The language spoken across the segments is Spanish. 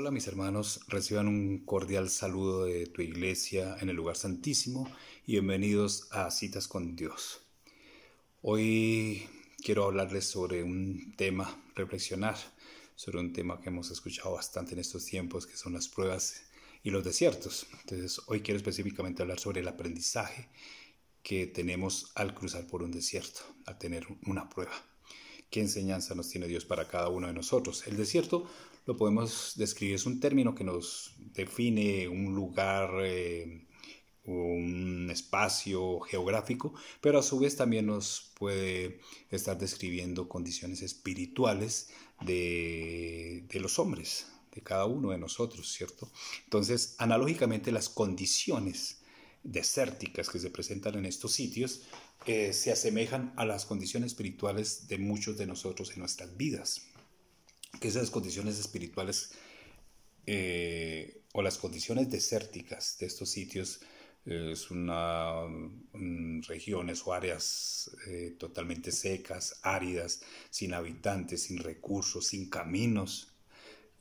Hola mis hermanos, reciban un cordial saludo de tu iglesia en el lugar santísimo y bienvenidos a Citas con Dios. Hoy quiero hablarles sobre un tema, reflexionar sobre un tema que hemos escuchado bastante en estos tiempos, que son las pruebas y los desiertos. Entonces hoy quiero específicamente hablar sobre el aprendizaje que tenemos al cruzar por un desierto, al tener una prueba. ¿Qué enseñanza nos tiene Dios para cada uno de nosotros? El desierto lo podemos describir, es un término que nos define un lugar, eh, un espacio geográfico, pero a su vez también nos puede estar describiendo condiciones espirituales de, de los hombres, de cada uno de nosotros, ¿cierto? Entonces, analógicamente, las condiciones desérticas que se presentan en estos sitios se asemejan a las condiciones espirituales de muchos de nosotros en nuestras vidas. Que esas condiciones espirituales eh, o las condiciones desérticas de estos sitios eh, es una mm, regiones o áreas eh, totalmente secas, áridas, sin habitantes, sin recursos, sin caminos,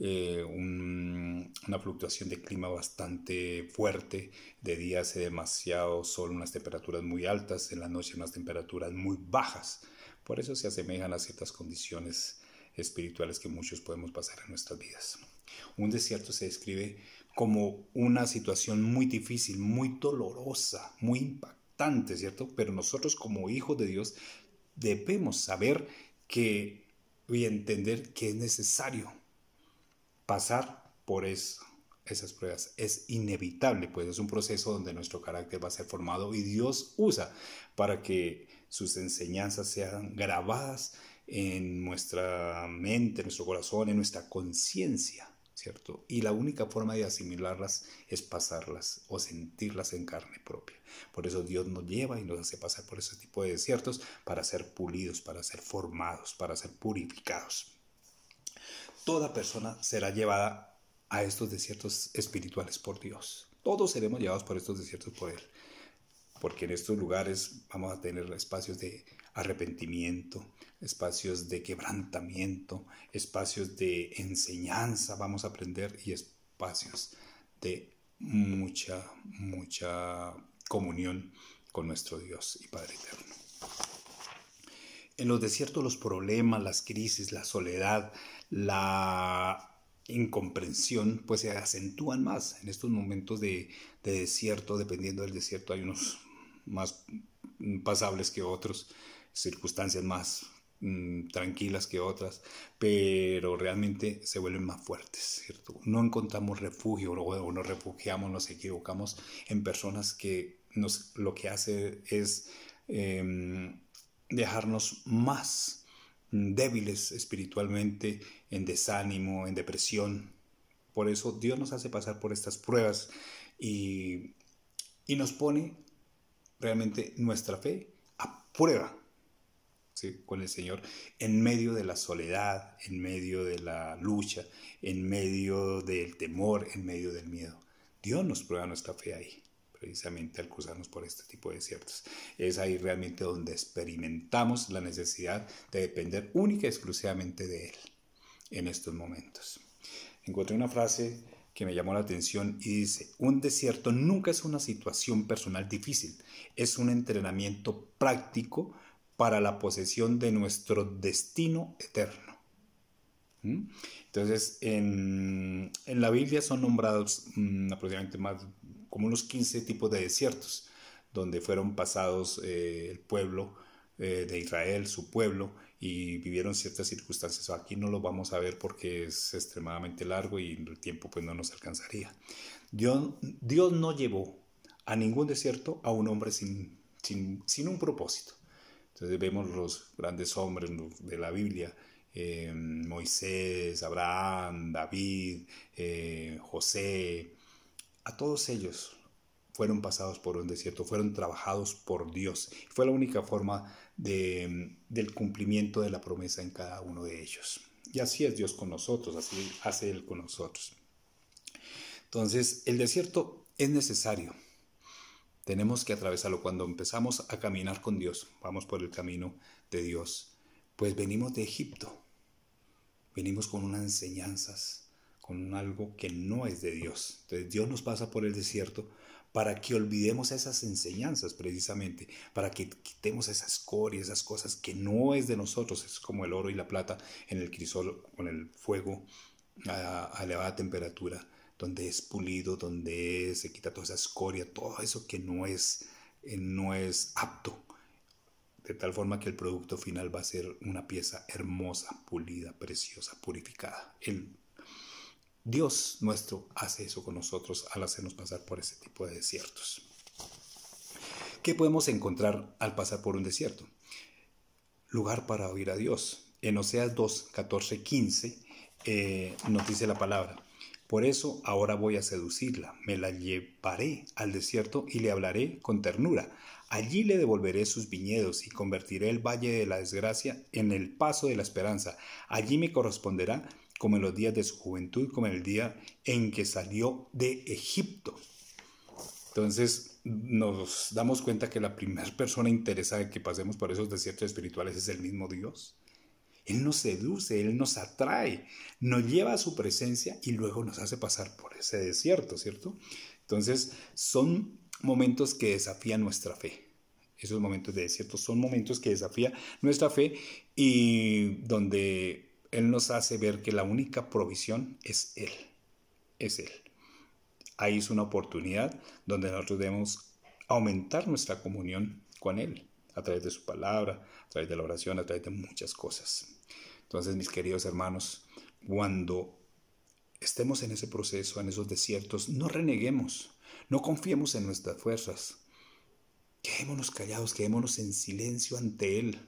eh, una fluctuación de clima bastante fuerte. De día hace demasiado sol, unas temperaturas muy altas, en la noche unas temperaturas muy bajas. Por eso se asemejan a ciertas condiciones espirituales que muchos podemos pasar en nuestras vidas. Un desierto se describe como una situación muy difícil, muy dolorosa, muy impactante, ¿cierto? Pero nosotros como hijos de Dios debemos saber que y entender que es necesario pasar por eso, esas pruebas. Es inevitable, pues es un proceso donde nuestro carácter va a ser formado y Dios usa para que sus enseñanzas sean grabadas en nuestra mente, en nuestro corazón, en nuestra conciencia, ¿cierto? Y la única forma de asimilarlas es pasarlas o sentirlas en carne propia. Por eso Dios nos lleva y nos hace pasar por ese tipo de desiertos para ser pulidos, para ser formados, para ser purificados toda persona será llevada a estos desiertos espirituales por Dios. Todos seremos llevados por estos desiertos por Él. Porque en estos lugares vamos a tener espacios de arrepentimiento, espacios de quebrantamiento, espacios de enseñanza, vamos a aprender, y espacios de mucha, mucha comunión con nuestro Dios y Padre Eterno. En los desiertos los problemas, las crisis, la soledad, la incomprensión, pues se acentúan más en estos momentos de, desierto, dependiendo del desierto, hay unos más pasables que otros, circunstancias más mm, tranquilas que otras, pero realmente se vuelven más fuertes, ¿cierto? No encontramos refugio o nos refugiamos, nos equivocamos en personas que nos, lo que hace es... Em, dejarnos más débiles espiritualmente, en desánimo, en depresión. Por eso Dios nos hace pasar por estas pruebas y, nos pone realmente nuestra fe a prueba con el Señor en medio de la soledad, en medio de la lucha, en medio del temor, en medio del miedo. Dios nos prueba nuestra fe ahí precisamente al cruzarnos por este tipo de desiertos. Es ahí realmente donde experimentamos la necesidad de depender única y exclusivamente de Él en estos momentos. Encontré una frase que me llamó la atención y dice, un desierto nunca es una situación personal difícil, es un entrenamiento práctico para la posesión de nuestro destino eterno. ¿Mm? Entonces, en, la Biblia son nombrados mm, aproximadamente más como unos 15 tipos de desiertos donde fueron pasados eh, el pueblo eh, de Israel, su pueblo, y vivieron ciertas circunstancias. Aquí no lo vamos a ver porque es extremadamente largo y el tiempo pues no nos alcanzaría. Dios, Dios no llevó a ningún desierto a un hombre sin, sin, un propósito. Entonces vemos los grandes hombres de la Biblia, eh, Moisés, Abraham, David, José, a todos ellos fueron pasados por un desierto, fueron trabajados por Dios. Fue la única forma de, del cumplimiento de la promesa en cada uno de ellos. Y así es Dios con nosotros, así hace Él con nosotros. Entonces, el desierto es necesario. Tenemos que atravesarlo. Cuando empezamos a caminar con Dios, vamos por el camino de Dios, pues venimos de Egipto. Venimos con unas enseñanzas, con algo que no es de Dios. Entonces Dios nos pasa por el desierto para que olvidemos esas enseñanzas precisamente, para que quitemos esas escoria, esas cosas que no es de nosotros, es como el oro y la plata en el crisol con el fuego a, a elevada temperatura, donde es pulido, donde se quita toda esa escoria, todo eso que no es, eh, no es apto, de tal forma que el producto final va a ser una pieza hermosa, pulida, preciosa, purificada. El Dios nuestro hace eso con nosotros al hacernos pasar por ese tipo de desiertos. ¿Qué podemos encontrar al pasar por un desierto? Lugar para oír a Dios. En Oseas 2, 14, 15 nos dice la palabra. Por eso ahora voy a seducirla, me la llevaré al desierto y le hablaré con ternura. Allí le devolveré sus viñedos y convertiré el valle de la desgracia en el paso de la esperanza. Allí me corresponderá como en los días de su juventud, como en el día en que salió de Egipto. Entonces nos damos cuenta que la primera persona interesada en que pasemos por esos desiertos espirituales es el mismo Dios. Él nos seduce, Él nos atrae, nos lleva a su presencia y luego nos hace pasar por ese desierto, ¿cierto? Entonces son momentos que desafían nuestra fe. Esos momentos de desierto son momentos que desafían nuestra fe y donde él nos hace ver que la única provisión es Él, es Él. Ahí es una oportunidad donde nosotros debemos aumentar nuestra comunión con Él, a través de su palabra, a través de la oración, a través de muchas cosas. Entonces, mis queridos hermanos, cuando estemos en ese proceso, en esos desiertos, no reneguemos, no confiemos en nuestras fuerzas. Quedémonos callados, quedémonos en silencio ante Él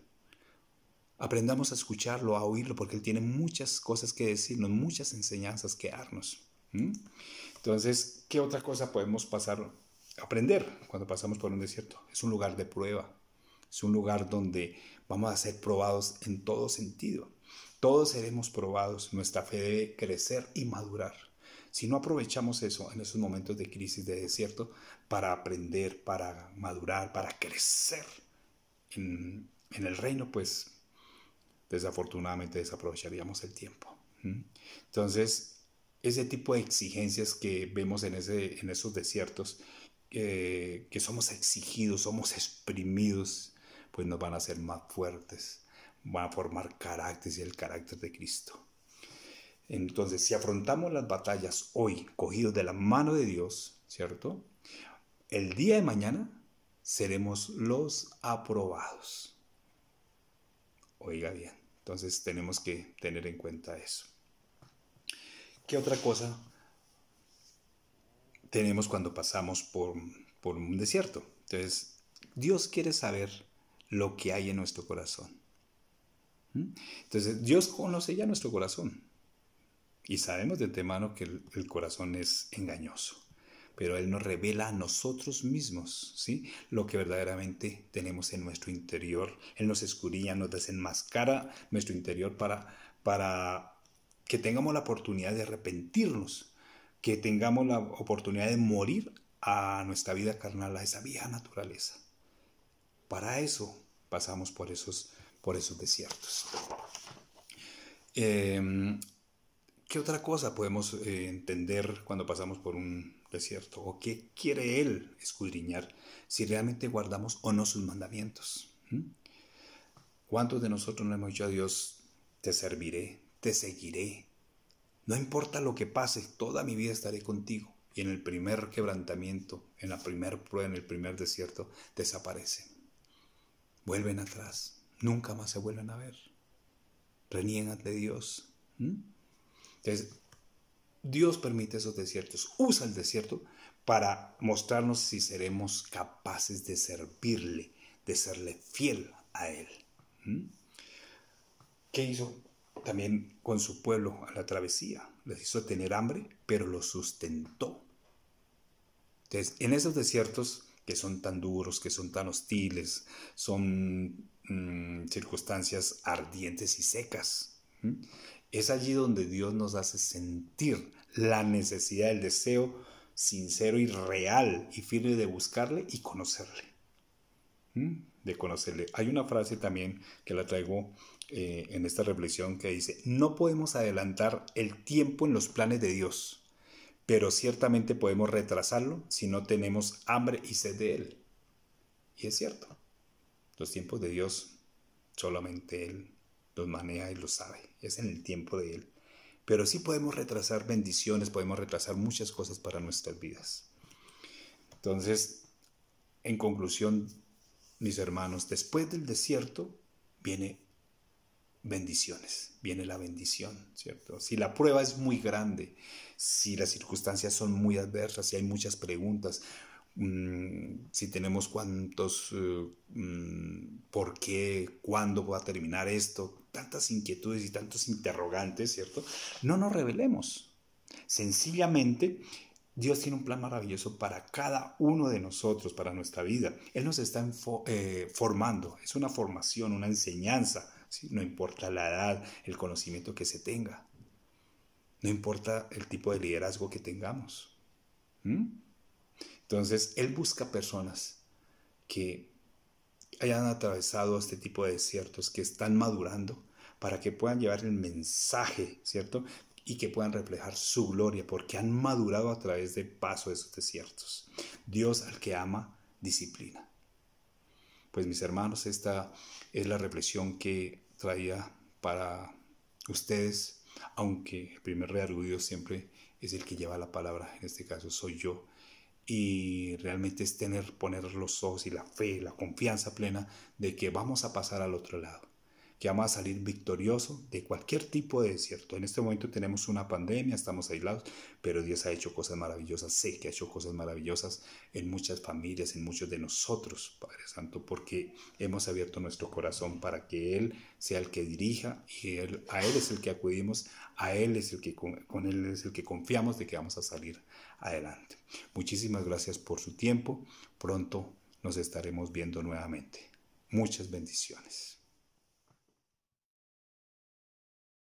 aprendamos a escucharlo, a oírlo, porque Él tiene muchas cosas que decirnos, muchas enseñanzas que darnos. Entonces, ¿qué otra cosa podemos pasar, aprender cuando pasamos por un desierto? Es un lugar de prueba, es un lugar donde vamos a ser probados en todo sentido. Todos seremos probados, nuestra fe debe crecer y madurar. Si no aprovechamos eso en esos momentos de crisis, de desierto, para aprender, para madurar, para crecer en, en el reino, pues desafortunadamente desaprovecharíamos el tiempo. Entonces, ese tipo de exigencias que vemos en, ese, en esos desiertos, que somos exigidos, somos exprimidos, pues nos van a hacer más fuertes, van a formar carácter y el carácter de Cristo. Entonces, si afrontamos las batallas hoy, cogidos de la mano de Dios, ¿cierto? El día de mañana seremos los aprobados. Oiga bien. Entonces tenemos que tener en cuenta eso. ¿Qué otra cosa tenemos cuando pasamos por, un desierto? Entonces, Dios quiere saber lo que hay en nuestro corazón. ¿Mm? Entonces, Dios conoce ya nuestro corazón. Y sabemos de antemano que el corazón es engañoso pero Él nos revela a nosotros mismos, ¿sí? Lo que verdaderamente tenemos en nuestro interior. Él nos escurilla, nos desenmascara nuestro interior para, para que tengamos la oportunidad de arrepentirnos, que tengamos la oportunidad de morir a nuestra vida carnal, a esa vieja naturaleza. Para eso pasamos por esos, por esos desiertos. Em, ¿Qué otra cosa podemos eh, entender cuando pasamos por un desierto ¿O qué quiere Él escudriñar si realmente guardamos o no sus mandamientos? ¿Cuántos de nosotros no hemos dicho a Dios, te serviré, te seguiré? No importa lo que pase, toda mi vida estaré contigo. Y en el primer quebrantamiento, en la primer prueba, en el primer desierto, desaparecen. Vuelven atrás, nunca más se vuelven a ver. Reniegan de Dios. Entonces, Dios permite esos desiertos, usa el desierto para mostrarnos si seremos capaces de servirle, de serle fiel a Él. ¿Mm? ¿Qué hizo también con su pueblo a la travesía? Les hizo tener hambre, pero los sustentó. Entonces, en esos desiertos que son tan duros, que son tan hostiles, son mm, circunstancias ardientes y secas. ¿Mm? Es allí donde Dios nos hace sentir la necesidad, el deseo sincero y real y firme de buscarle y conocerle. De conocerle. Hay una frase también que la traigo eh, en esta reflexión que dice, no podemos adelantar el tiempo en los planes de Dios, pero ciertamente podemos retrasarlo si no tenemos hambre y sed de Él. Y es cierto, los tiempos de Dios solamente Él los maneja y lo sabe. Es en el tiempo de Él. Pero sí podemos retrasar bendiciones, podemos retrasar muchas cosas para nuestras vidas. Entonces, en conclusión, mis hermanos, después del desierto viene bendiciones, viene la bendición, ¿cierto? Si la prueba es muy grande, si las circunstancias son muy adversas, si hay muchas preguntas, mm, si tenemos cuántos, eh, mm, por qué, cuándo va a terminar esto, tantas inquietudes y tantos interrogantes, ¿cierto? No nos revelemos. Sencillamente, Dios tiene un plan maravilloso para cada uno de nosotros, para nuestra vida. Él nos está eh, formando, es una formación, una enseñanza, no importa la edad, el conocimiento que se tenga, no importa el tipo de liderazgo que tengamos. Entonces, Él busca personas que hayan atravesado este tipo de desiertos, que están madurando para que puedan llevar el mensaje, ¿cierto? Y que puedan reflejar su gloria, porque han madurado a través del paso de esos desiertos. Dios al que ama, disciplina. Pues mis hermanos, esta es la reflexión que traía para ustedes, aunque el primer rearguido siempre es el que lleva la palabra, en este caso soy yo, y realmente es tener, poner los ojos y la fe, la confianza plena de que vamos a pasar al otro lado que vamos a salir victorioso de cualquier tipo de desierto. En este momento tenemos una pandemia, estamos aislados, pero Dios ha hecho cosas maravillosas, sé que ha hecho cosas maravillosas en muchas familias, en muchos de nosotros, Padre Santo, porque hemos abierto nuestro corazón para que Él sea el que dirija y a Él es el que acudimos, a Él es el que con Él es el que confiamos de que vamos a salir adelante. Muchísimas gracias por su tiempo, pronto nos estaremos viendo nuevamente. Muchas bendiciones.